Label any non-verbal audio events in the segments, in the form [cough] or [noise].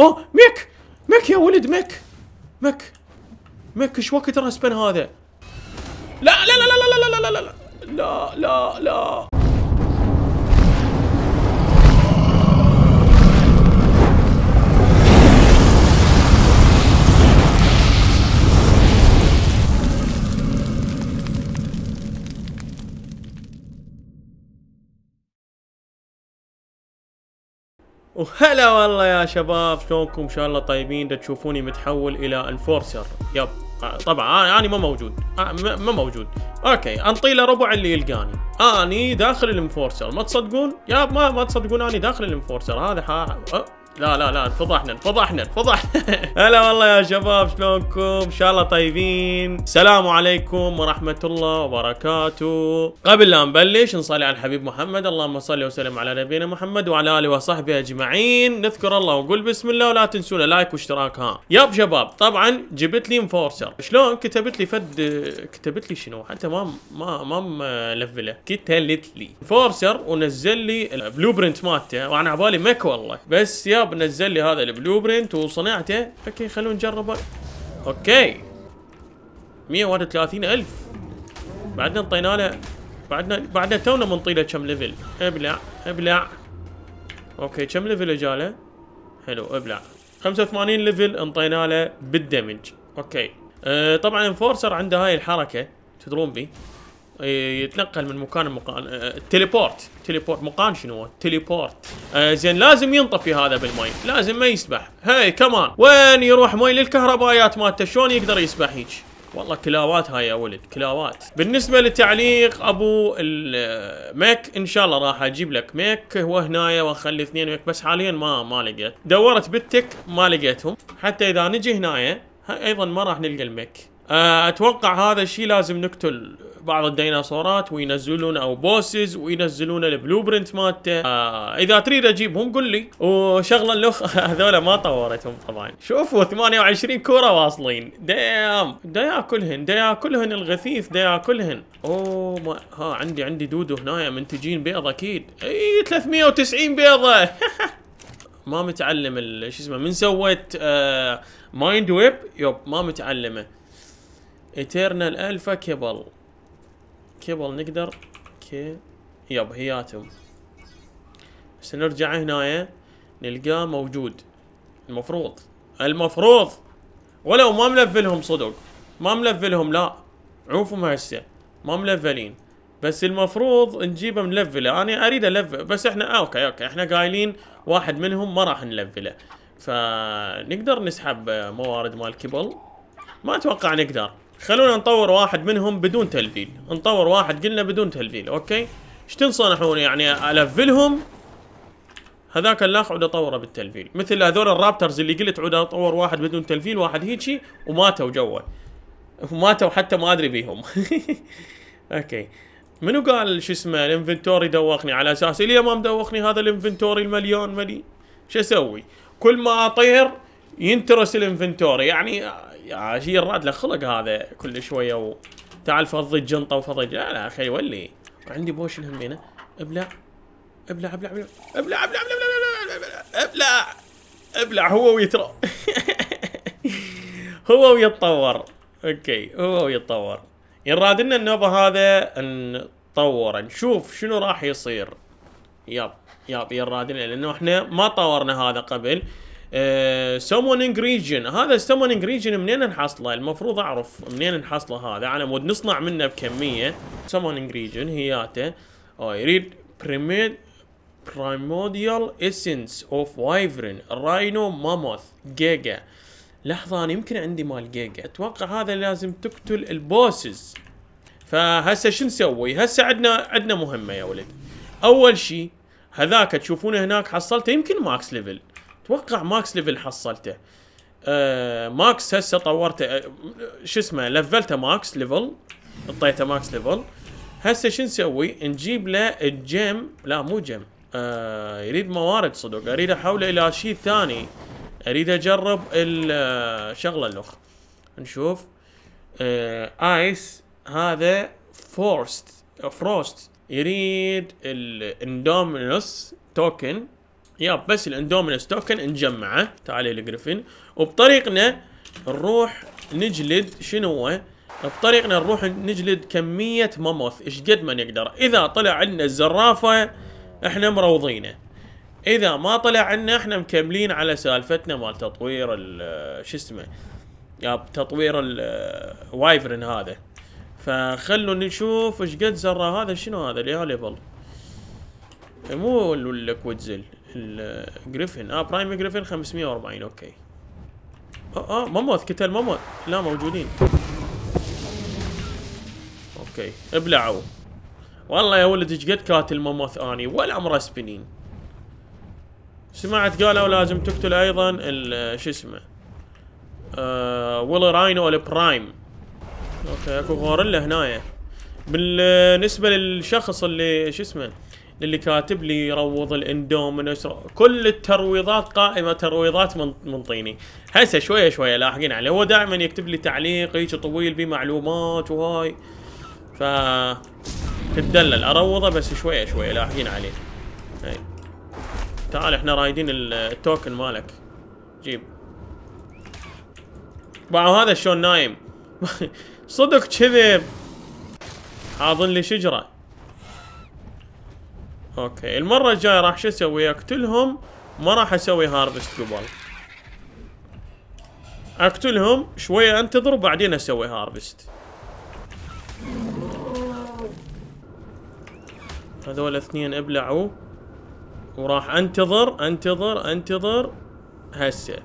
اوه ميك ميك يا ولد ميك ميك ميك ايش وقت الرسبن هذا؟ لا لا لا لا لا لا لا لا لا لا لا لا وهلا والله يا شباب شلونكم ان شاء الله طيبين تشوفوني متحول الى انفورسر يب آه، طبعا آه، انا يعني ما موجود آه، ما موجود اوكي انطي له ربع اللي يلقاني اني داخل الانفورسر ما تصدقون يا ما ما تصدقون اني داخل الانفورسر هذا حا... لا لا لا انفضحنا انفضحنا انفضحنا [laughs] هلا والله يا شباب شلونكم؟ ان شاء الله طيبين، السلام عليكم ورحمة الله وبركاته. قبل لا نبلش نصلي على الحبيب محمد، اللهم صل وسلم على نبينا محمد وعلى اله وصحبه اجمعين، نذكر الله ونقول بسم الله ولا تنسونا لايك واشتراك ها. ياب شباب طبعا جبت لي انفورسر، شلون كتبت لي فد كتبت لي شنو؟ حتى ما ما ما ملفله، كتلت لي انفورسر ونزل لي البلو برنت مالته وانا على بالي مك والله، بس يا جاب نزل لي هذا البلو برنت وصنعته اوكي خلونا نجربه اوكي 131 الف بعدنا انطينا له بعدنا بعدنا تونا منطيله كم ليفل ابلع ابلع اوكي كم ليفل اجاله حلو ابلع 85 ليفل انطينا له بالدمج اوكي أه طبعا انفورسر عنده هاي الحركه تدرون بي أه، يتنقل من مكان لمكان التليبورت أه، أه، تليبورت مقان شنو تليبورت آه زين لازم ينطفي هذا بالمي لازم ما يسبح هاي كمان وين يروح مي للكهربايات مالته شلون يقدر يسبح هيك والله كلاوات هاي يا ولد كلاوات بالنسبه لتعليق ابو الميك ان شاء الله راح اجيب لك ميك هو هنايا واخلي اثنين ميك بس حاليا ما ما لقيت دورت بالتك ما لقيتهم حتى اذا نجي هنايا ايضا ما راح نلقى الميك آه، اتوقع هذا الشيء لازم نقتل بعض الديناصورات وينزلون او بوسز وينزلون البلو برنت مالته آه اذا تريد اجيبهم قل لي وشغله الاخ [laughs] هذول ما طورتهم طبعا شوفوا 28 كوره واصلين دام دا ياكلهن دا ياكلهن الغثيث دا ياكلهن اوه ما ها عندي عندي دودو هنايا منتجين بيض اكيد اي 390 بيضه [laughs] ما متعلم شو اسمه من سويت آه مايند ويب يوب ما متعلمه ايترنال الفا كيبل كيبل نقدر كي يب هياتم بس نرجع هنايا إيه؟ نلقاه موجود المفروض المفروض ولو ما ملفلهم صدق ما ملفلهم لا عوفهم هسه ما ملفلين بس المفروض نجيبه ملفله انا اريد الفل بس احنا اوكي اوكي احنا قايلين واحد منهم ما راح نلفله فنقدر نسحب موارد مال كيبل ما اتوقع نقدر خلونا نطور واحد منهم بدون تلفيل نطور واحد قلنا بدون تلفيل اوكي ايش تنصحون يعني الفلهم هذاك الاخ عود اطوره بالتلفيل مثل هذول الرابترز اللي قلت عود اطور واحد بدون تلفيل واحد هيجي وماتوا جوا ماتوا حتى ما ادري بيهم [laughs] اوكي منو قال شو اسمه الانفنتوري دوخني على اساس اليوم ما مدوخني هذا الانفنتوري المليون ملي شو اسوي كل ما اطير ينترس الانفنتوري يعني يا شي الراد له خلق هذا كل شويه و... تعال فضي الجنطه وفضي لا لا اخي ولي عندي بوشن هنا ابلع ابلع ابلع ابلع ابلع ابلع ابلع ابلع ابلع ابلع هو ويترى هو ويتطور اوكي هو ويتطور يراد لنا النوبه هذا نطور نشوف شنو راح يصير ياب ياب يراد لنا لانه احنا ما طورنا هذا قبل سمونينج آه، ريجن هذا السمونينج ريجن منين نحصله المفروض اعرف منين نحصله هذا على مود نصنع منه بكميه سمونينج ريجن هياته اه يريد بريميد برايموديال اسنس اوف وايفرن راينو ماموث جيجا لحظه انا يمكن عندي مال جيجا اتوقع هذا لازم تقتل البوسز فهسه شو نسوي هسه عندنا عندنا مهمه يا ولد اول شيء هذاك تشوفونه هناك حصلته يمكن ماكس ليفل اتوقع ماكس ليفل حصلته آه ماكس هسه طورته آه شو اسمه لفلته ماكس ليفل اعطيته ماكس ليفل هسه شو نسوي نجيب له الجيم لا مو جيم آه يريد موارد صدق اريد احوله الى شيء ثاني اريد اجرب الشغله آه، الاخ نشوف آه ايس هذا فورست فروست يريد الاندومينوس توكن ياب بس الاندومينس توكن نجمعه تعالي الجريفن وبطريقنا نروح نجلد شنو بطريقنا نروح نجلد كمية ماموث ايش قد ما نقدر اذا طلع عندنا الزرافة احنا مروضينه اذا ما طلع عنا احنا مكملين على سالفتنا مال تطوير شو اسمه ياب تطوير الوايفرن هذا فخلوا نشوف ايش قد زره هذا شنو هذا اللي ليفل مو الكويتزل الجريفن اه برايم جريفن 540 اوكي اه اه مموث قتل ماموث لا موجودين اوكي ابلعوا والله يا ولد ايش قد كاتل مموث اني ولا عمره سبنين سمعت قالوا لازم تقتل ايضا شو اسمه آه ويل راينو البرايم اوكي اكو غوريلا هنايا بالنسبه للشخص اللي شو اسمه للي كاتب لي روض الاندوم كل الترويضات قائمه ترويضات من من طيني هسه شويه شويه لاحقين عليه هو دائما يكتب لي تعليق هيك طويل بمعلومات وهاي ف تدلل اروضه بس شويه شويه لاحقين عليه هاي تعال احنا رايدين التوكن مالك جيب باعوا هذا شلون نايم [laughs] صدق كذب حاضن لي شجره اوكي المرة الجاية راح شو اسوي اقتلهم ما راح اسوي هارفست قبل اقتلهم شوية انتظر وبعدين اسوي هارفست هذول اثنين ابلعوا وراح انتظر انتظر انتظر هسه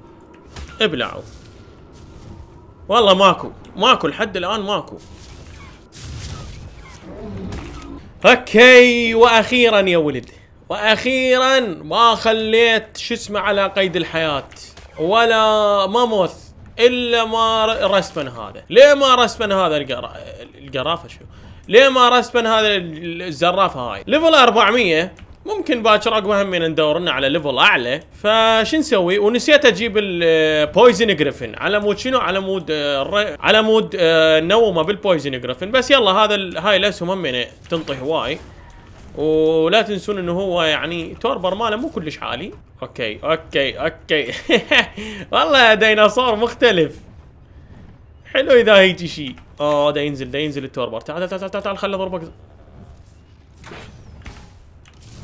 ابلعوا والله ماكو ماكو لحد الان ماكو اوكي واخيرا يا ولد واخيرا ما خليت شو اسمه على قيد الحياه ولا ماموث الا ما رسبن هذا ليه ما رسبن هذا القرا... القرافه شو ليه ما رسبن هذا الزرافه هاي ليفل 400 ممكن باكر اقوى هم من ندورنا على ليفل اعلى فش نسوي ونسيت اجيب البويزن جريفن آه، على مود شنو على مود آه، على مود آه، نومه بالبويزن جريفن بس يلا هذا هاي الاسهم هم يعني تنطي هواي ولا تنسون انه هو يعني توربر ماله مو كلش عالي اوكي اوكي اوكي [laughs] والله ديناصور مختلف حلو اذا هيجي شيء اه ده ينزل ده ينزل التوربر تعال تعال تعال تعال خلي اضربك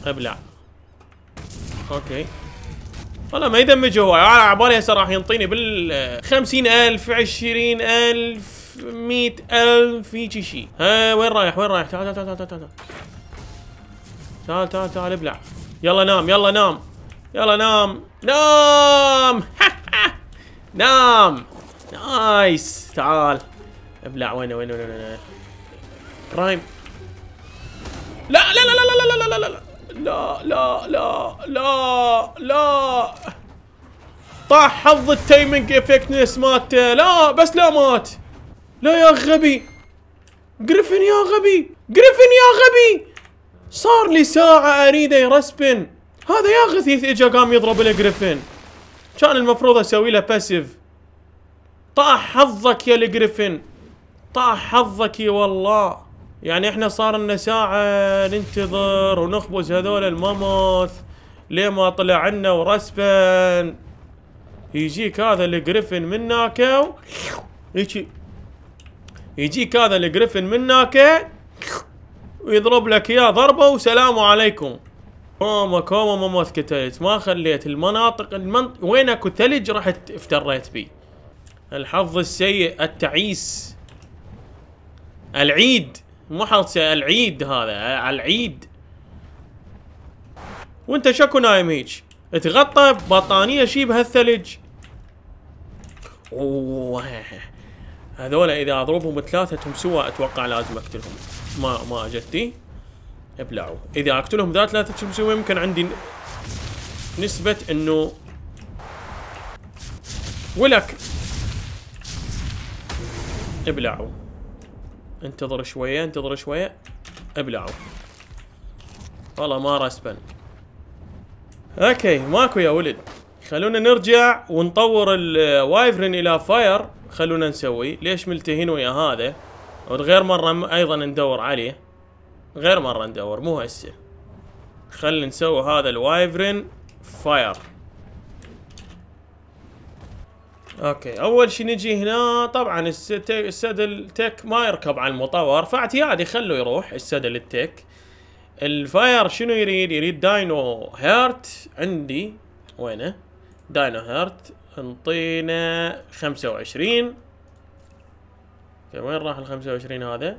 ابلع اوكي والله ما يدمج هو على عبالي هسه راح ينطيني بال 50000 20000 100000 هيجي شيء ها وين رايح وين رايح تعال تعال تعال تعال تعال تعال تعال ابلع يلا نام يلا نام يلا نام نام [laughs] نام نايس تعال ابلع وين وين وين وين لا لا لا لا لا لا لا لا لا لا لا لا لا لا طاح حظ التايمنج افكتنس مالته لا بس لا مات لا يا غبي جريفن يا غبي جريفن يا غبي صار لي ساعة اريده يرسبن هذا يا غثيث اجا قام يضرب له جريفن كان المفروض اسوي له باسيف طاح حظك يا الجريفن طاح حظك والله يعني احنا صار لنا ساعة ننتظر ونخبز هذول الماموث ليه ما طلع عنا ورسبا يجيك هذا الجريفن من هناك هيجي يجيك هذا الجريفن من هناك ويضرب لك اياه ضربه وسلام عليكم كوما كوما ماموث كتلت ما خليت المناطق المنط... وين اكو ثلج رحت افتريت بيه الحظ السيء التعيس العيد مو حلسه العيد هذا على العيد وانت شكو نايم هيج تغطى بطانيه شي بهالثلج اوه هذول اذا اضربهم ثلاثتهم سوا اتوقع لازم اقتلهم ما ما اجتني ابلعوا اذا اقتلهم ذا ثلاثتهم سوا يمكن عندي نسبة انه ولك ابلعوا انتظر شوية انتظر شوية ابلعوا والله ما رسبن اوكي ماكو يا ولد خلونا نرجع ونطور الوايفرن الى فاير خلونا نسوي ليش ملتهين ويا هذا وغير مرة ايضا ندور عليه غير مرة ندور مو هسه خلينا نسوي هذا الوايفرن فاير اوكي اول شيء نجي هنا طبعا السدل تك ما يركب على المطور فاعتيادي يادي خلوه يروح السدل التك الفاير شنو يريد يريد داينو هيرت عندي وينه داينو هيرت انطينا خمسة وعشرين وين راح الخمسة وعشرين هذا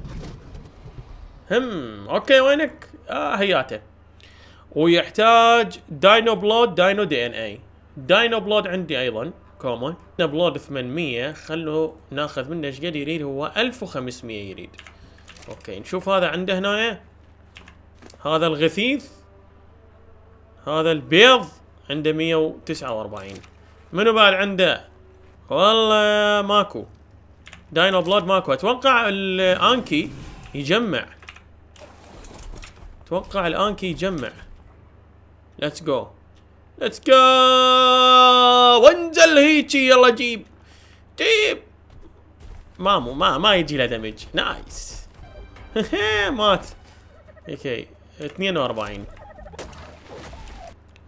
هم اوكي وينك اه هياته ويحتاج داينو بلود داينو دي ان اي داينو بلود عندي ايضا كومون كوما بلود 800 خلوا ناخذ منه ايش قد يريد هو 1500 يريد اوكي نشوف هذا عنده هنايا هذا الغثيث هذا البيض عنده 149 منو بعد عنده والله ماكو داينو بلود ماكو اتوقع الانكي يجمع اتوقع الانكي يجمع ليتس جو ليتس جو وانزل هيجي يلا جيب جيب مامو ما ما يجي له دمج نايس مات اوكي 42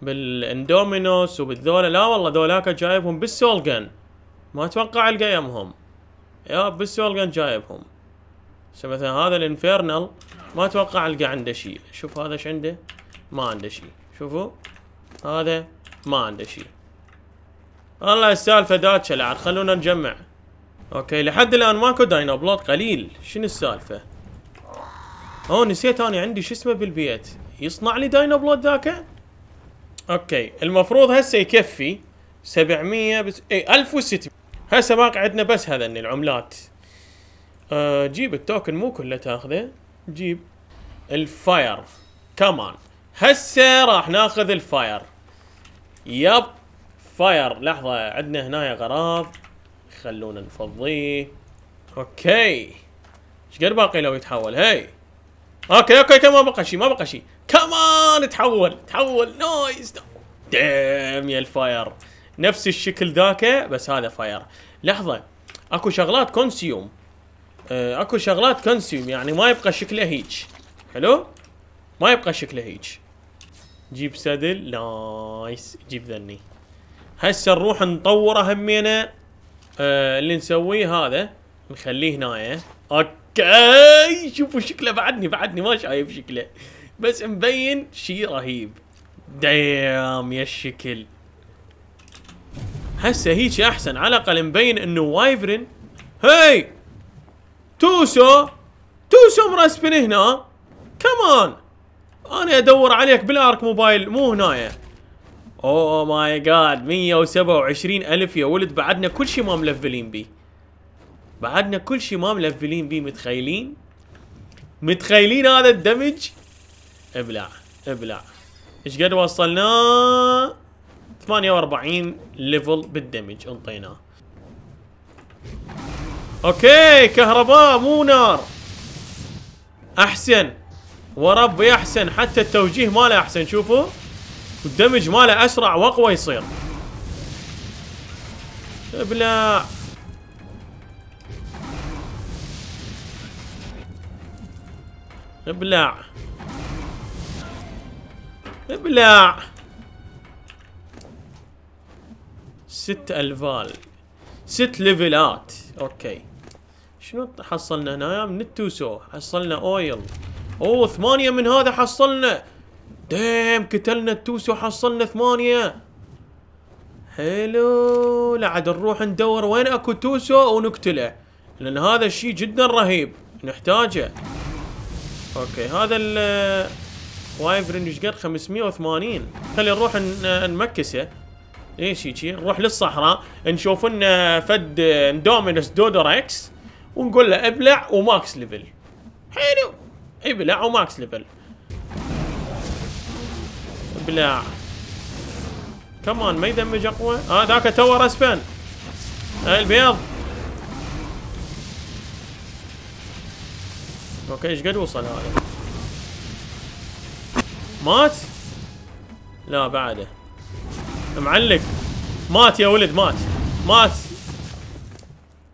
بالاندومينوس وبالذولا لا والله ذولاك جايبهم بالسولجن ما اتوقع القى يمهم يا بالسولجن جايبهم هسه مثلا هذا الانفيرنال ما اتوقع القى عنده شيء شوف هذا ايش عنده ما عنده شيء شوفوا هذا ما عنده شيء والله السالفه داتشه لعن خلونا نجمع اوكي لحد الان ماكو داينابلوت قليل شنو السالفه اوه نسيت انا عندي شو اسمه بالبيت يصنع لي داينابلوت ذاك اوكي المفروض هسه يكفي 700 بس اي 1600 هسه ما عندنا بس هذن العملات أه جيب التوكن مو كله تاخذه جيب الفاير كمان هسه راح ناخذ الفاير يب فاير لحظة عندنا هنا غراب خلونا نفضيه اوكي ايش قد باقي لو يتحول هي اوكي اوكي ما بقى شيء ما بقى شيء كمان تحول تحول نايس دام يا الفاير نفس الشكل ذاك بس هذا فاير لحظة اكو شغلات كونسيوم أه، اكو شغلات كونسيوم يعني ما يبقى شكله هيج حلو ما يبقى شكله هيج جيب سدل نايس جيب ذني هسه نروح نطوره همينا آه اللي نسويه هذا نخليه هنايا اوكي شوفوا شكله بعدني بعدني ما شايف شكله بس مبين شيء رهيب دايم يا الشكل هسه هيك احسن على الاقل مبين انه وايفرن هاي توسو توسو مرسبن هنا كمان انا ادور عليك بالارك موبايل مو هنايا اوه ماي جاد 127 الف يا ولد بعدنا كل شيء ما ملفلين بيه بعدنا كل شيء ما ملفلين بيه متخيلين متخيلين هذا الدمج ابلع ابلع ايش قد وصلنا 48 ليفل بالدمج انطيناه اوكي كهرباء مو نار احسن وربي احسن حتى التوجيه ماله احسن شوفوا والدمج ماله اسرع واقوى يصير ابلع ابلع ابلع ست الفال ست ليفلات اوكي شنو حصلنا هنا من التوسو حصلنا اويل اوه ثمانية من هذا حصلنا دام قتلنا التوس وحصلنا ثمانية حلو لعد عاد نروح ندور وين اكو توسو ونقتله لان هذا الشيء جدا رهيب نحتاجه اوكي هذا ال وايف رينج قد 580 خلينا نروح نمكسه ايش هيجي نروح للصحراء نشوف لنا فد اندومينوس دودوركس ونقول له ابلع وماكس ليفل حلو ابلع وماكس ليفل ابلع كمان ما يدمج اقوى اه ذاك تو رسبن آه البيض اوكي ايش قد وصل هذا مات لا بعده معلق مات يا ولد مات مات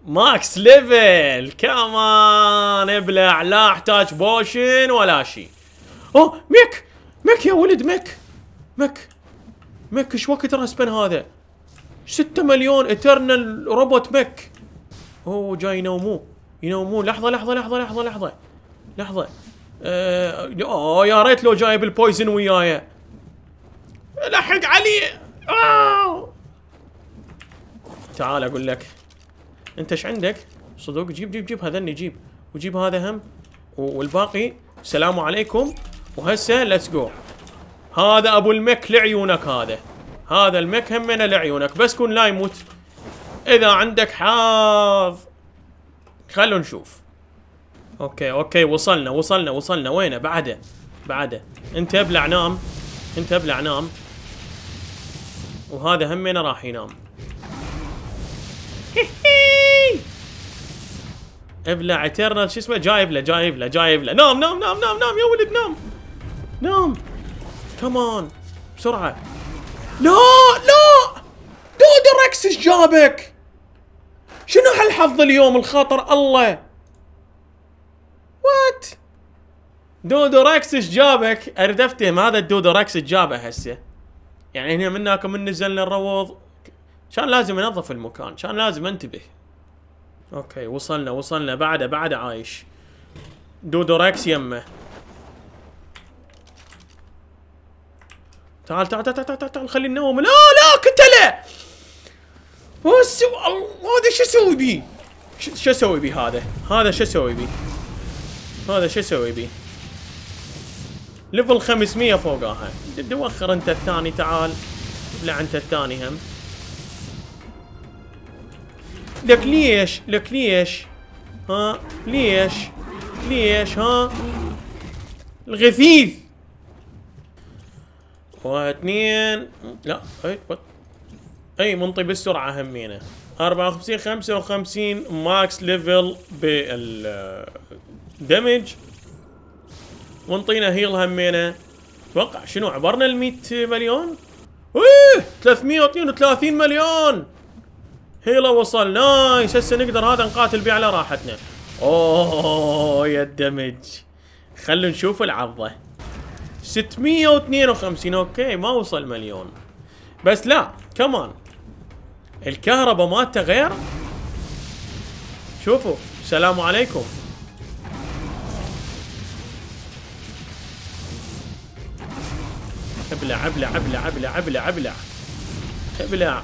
ماكس ليفل كمان ابلع لا احتاج بوشن ولا شيء اوه ميك ميك يا ولد ميك ميك ميك ايش وقت الرسبن هذا 6 مليون اترنال روبوت ميك اوه جاي ينوموه ينوموه لحظه لحظه لحظه لحظه لحظه لحظه اوه آه، يا ريت لو جايب البويزن وياي لحق علي آه. تعال اقول لك انت ايش عندك صدق جيب جيب جيب هذا جيب وجيب هذا هم والباقي سلام عليكم وهسه ليتس جو هذا ابو المك لعيونك هذا هذا المك همنا لعيونك بس كون لا يموت اذا عندك حظ خلونا نشوف اوكي اوكي وصلنا وصلنا وصلنا وينه بعده بعده انت ابلع نام انت ابلع نام وهذا همنا راح ينام [laughs] ابلع اترنال شو اسمه جايب له جايب له جايب له نام نام نام نام نام يا ولد نام نام كمان بسرعه لا لا ركس ايش جابك شنو هالحظ اليوم الخاطر الله وات دودو ايش جابك اردفتهم هذا الدودو ايش جابه هسه يعني هنا من هناك من نزلنا الروض كان لازم انظف المكان كان لازم انتبه اوكي وصلنا وصلنا بعده بعده عايش دودوراكس يمه تعال تعال تعال تعال تعال خلي النوم لا لا كتله وسو الله هذا شو اسوي بيه؟ شو اسوي بيه هذا؟ هذا شو اسوي بيه؟ هذا شو اسوي بيه؟ ليفل 500 فوقاها دوخر انت الثاني تعال لا انت الثاني هم لك ليش لك ليش ها ليش ليش ها الغثيث اثنين لا اي وات اي منطي بالسرعه همينه 54 55 ماكس ليفل بال بالدمج آه، ونطينا هيل همينه اتوقع شنو عبرنا ال 100 مليون؟ ايه 332 مليون هيلا وصل نايس هسه نقدر هذا نقاتل بيه على راحتنا اوه يا الدمج خلوا نشوف العضه 652 اوكي ما وصل مليون بس لا كمان الكهرباء مالته غير شوفوا السلام عليكم ابلع ابلع ابلع ابلع ابلع ابلع ابلع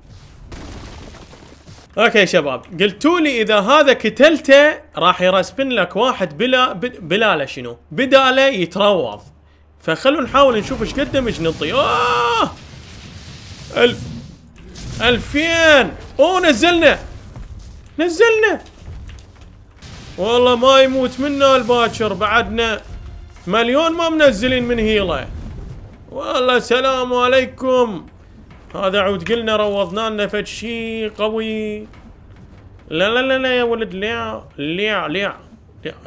اوكي شباب قلتوا لي اذا هذا كتلته راح يرسبن لك واحد بلا بلاله شنو بداله يتروض فخلونا نحاول نشوف ايش قد دمج نعطي اوه الف 2000 اوه نزلنا نزلنا والله ما يموت منا الباكر بعدنا مليون ما منزلين من هيله والله سلام عليكم هذا عود قلنا روضنا لنا فد شي قوي لا لا لا لا يا ولد ليع ليع لا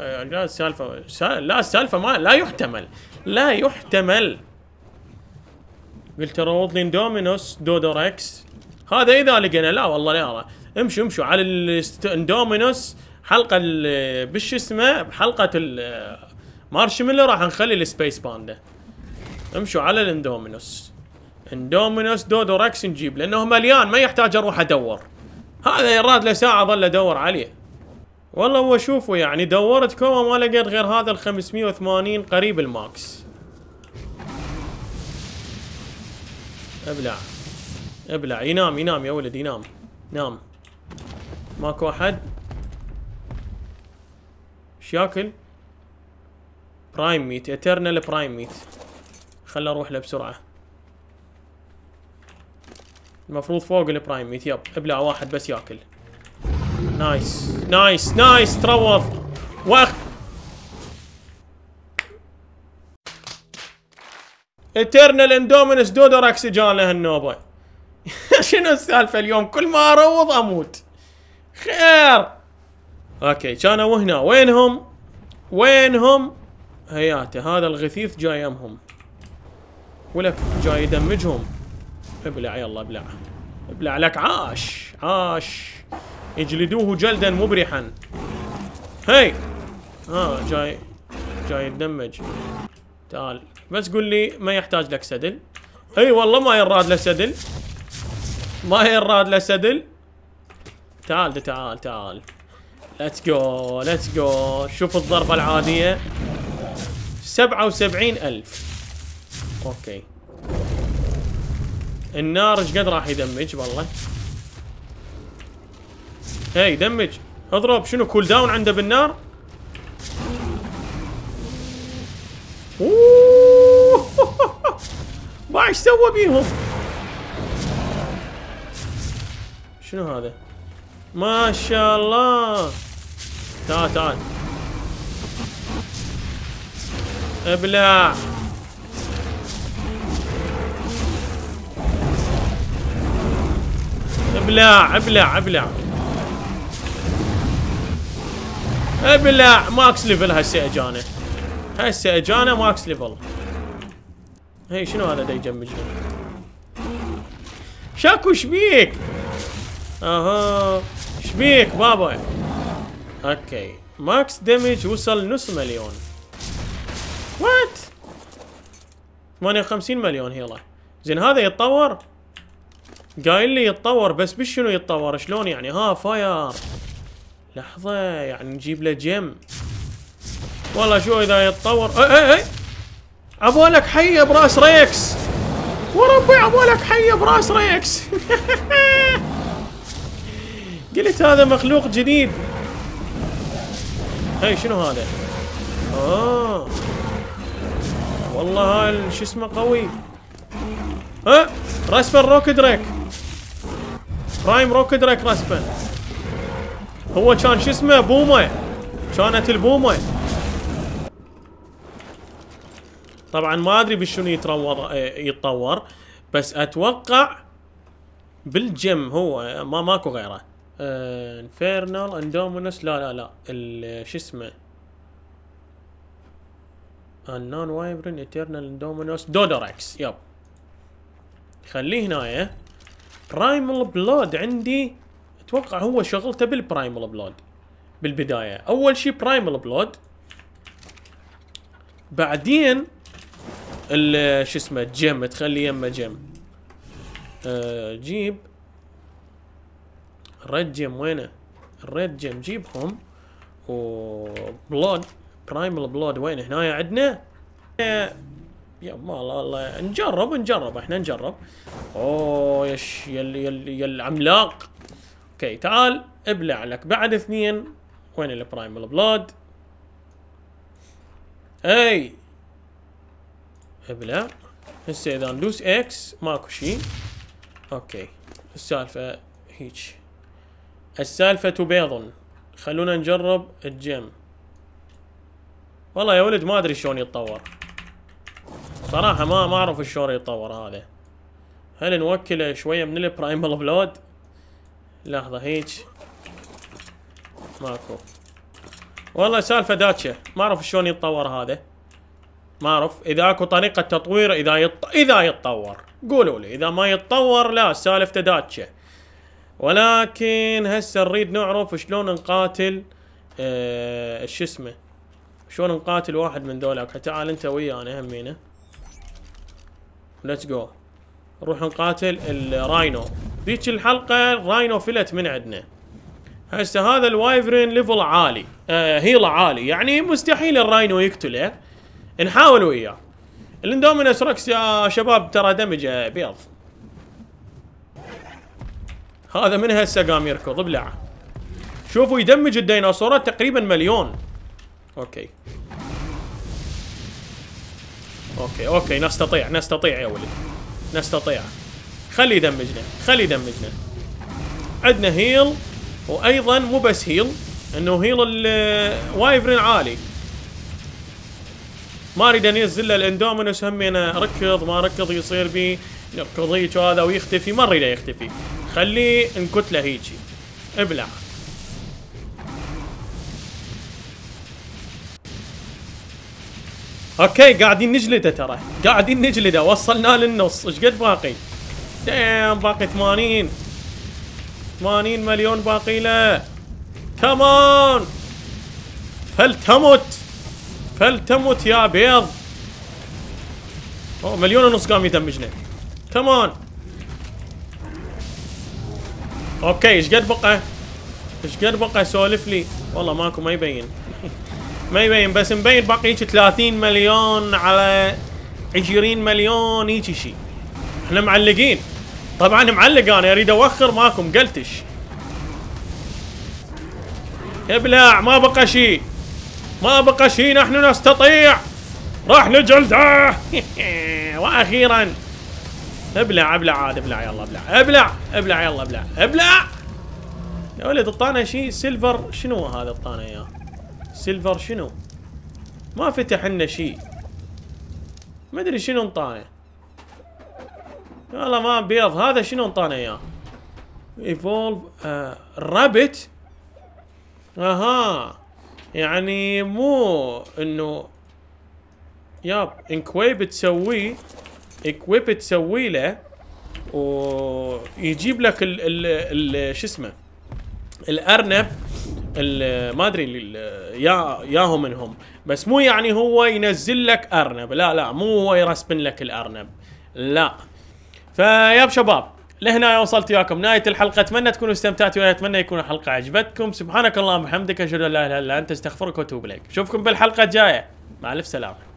آه، لا السالفة لا السالفة ما لا يحتمل لا يحتمل قلت روض لي اندومينوس دودوركس هذا اذا لقينا لا والله لا يرى امشوا امشوا على الاندومينوس حلقة بش اسمه بحلقة المارشميلو آه، راح نخلي السبيس باندا امشوا على الاندومينوس اندومينوس دودوركس نجيب لانه مليان ما يحتاج اروح ادور هذا يراد له ساعه ظل ادور عليه والله هو شوفوا يعني دورت كوما ما لقيت غير هذا ال 580 قريب الماكس ابلع ابلع ينام ينام يا ولد ينام نام ماكو احد ايش ياكل؟ برايم ميت اترنال برايم ميت خل اروح له بسرعه المفروض فوق البرايم يتيب ابلع واحد بس ياكل نايس نايس نايس تروض واخ اترنال اندومينس دودوراكس اجانا هالنوبه شنو السالفه اليوم كل ما اروض اموت خير اوكي كانوا هنا وينهم وينهم هياته هذا الغثيث جاي يمهم ولك جاي يدمجهم ابلع يلا ابلع ابلع لك عاش عاش اجلدوه جلدا مبرحا هاي اه جاي جاي يدمج تعال بس قول لي ما يحتاج لك سدل اي والله ما يراد له سدل ما يراد له سدل تعال ده تعال تعال ليتس جو ليتس جو شوف الضربة العادية 77000 أوكي النار ايش قد راح يدمج والله هاي دمج اضرب شنو كول داون عنده بالنار اوه [laughs] ما ايش سوى بيهم شنو هذا ما شاء الله تعال تعال ابلع ابلع ابلع ابلع ابلع ماكس ليفل هسه اجانا هسه اجانا ماكس ليفل هي شنو هذا اللي يجمجني شاكو شبيك اها شبيك بابا اوكي ماكس دمج وصل نص مليون وات 58 مليون هيلا زين هذا يتطور قايل لي يتطور بس بشنو يتطور شلون يعني ها فاير لحظة يعني نجيب له جيم والله شو اذا يتطور اي اي اي عبالك حية براس ريكس وربي عبالك حية براس ريكس [laughs] قلت هذا مخلوق جديد هاي شنو هذا اه والله هاي شو اسمه قوي ها راس فالروك دريك برايم روك دريك رسبا هو كان شو اسمه بومه كانت البومه طبعا ما ادري بشنو يتروض إيه، يتطور بس اتوقع بالجيم هو ما ماكو غيره انفيرنال آه، اندومينوس لا لا لا شو اسمه النون وايبرن اترنال اندومينوس دودوركس يب خليه هنايا إيه. برايمال بلود عندي اتوقع هو شغلته بالبرايمال بلود بالبدايه اول شيء برايمال بلود بعدين شو اسمه جيم تخلي يمه جيم أه جيب ريد جيم وينه الريد جيم جيبهم وبلود برايمال بلود وين هنايا عندنا يب الله الله نجرب نجرب احنا نجرب اوه يا يا العملاق اوكي تعال ابلع لك بعد اثنين وين البرايمال بلاد اي ابلع هسه اذا ندوس اكس ماكو شيء اوكي السالفه هيج السالفه بيض خلونا نجرب الجيم والله يا ولد ما ادري شلون يتطور صراحة ما ما اعرف شلون يتطور هذا هل نوكله شوية من البرايمال بلود لحظة هيج ماكو والله سالفة داتشة ما اعرف شلون يتطور هذا ما اعرف اذا اكو طريقة تطوير اذا يط... اذا يتطور قولوا لي اذا ما يتطور لا سالفته داتشة ولكن هسه نريد نعرف شلون نقاتل آه شو اسمه شلون نقاتل واحد من ذولاك تعال انت ويانا همينه ليتس جو نروح نقاتل الراينو ذيك الحلقة الراينو فلت من عندنا هسه هذا الوايفرين ليفل عالي آه هيل عالي يعني مستحيل الراينو يقتله نحاول وياه الاندومينس ركس يا شباب ترى دمجه بيض هذا من هسه قام يركض بلعه شوفوا يدمج الديناصورات تقريبا مليون اوكي اوكي اوكي نستطيع نستطيع يا ولد نستطيع خلي يدمجنا خلي يدمجنا عندنا هيل وايضا مو بس هيل انه هيل الوايفرن عالي ما اريد انزل له الاندومينوس همينه ركض ما ركض يصير بي نقضيك هذا ويختفي ما اريده يختفي خليه انكتله هيجي ابلع اوكي قاعدين نجلده ترى قاعدين نجلده وصلنا للنص ايش قد باقي دام باقي 80 80 مليون باقي له كمان فلتمت فلتمت يا بيض اوه مليون ونص قام يدمجنا كمان اوكي ايش قد بقى؟ ايش قد بقى سولف لي؟ والله ماكو ما يبين ما يبين بس مبين باقي هيك 30 مليون على 20 مليون هيك شيء احنا معلقين طبعا معلق انا اريد اوخر ماكو مقلتش ابلع ما بقى شيء ما بقى شيء نحن نستطيع راح نجلده [laughs] واخيرا ابلع ابلع عاد ابلع يلا ابلع ابلع ابلع يلا ابلع ابلع يا ولد اعطانا شيء سيلفر شنو هذا اعطانا اياه سيلفر شنو ما فتح لنا شيء ما ادري شنو انطانا والله ما بيض هذا شنو انطانا اياه ايفولف آه رابت اها يعني مو انه ياب انكويب تسويه اكويب تسوي له ويجيب لك ال ال, ال شو اسمه الارنب ما ادري يا ياهو منهم بس مو يعني هو ينزل لك ارنب لا لا مو هو يرسبن لك الارنب لا فيا شباب لهنا وصلت وياكم نهاية الحلقة أتمنى تكونوا استمتعتوا وياي أتمنى يكون الحلقة عجبتكم سبحانك اللهم وبحمدك أشهد أن لا إله إلا أنت أستغفرك وأتوب إليك أشوفكم بالحلقة الجاية مع ألف سلامة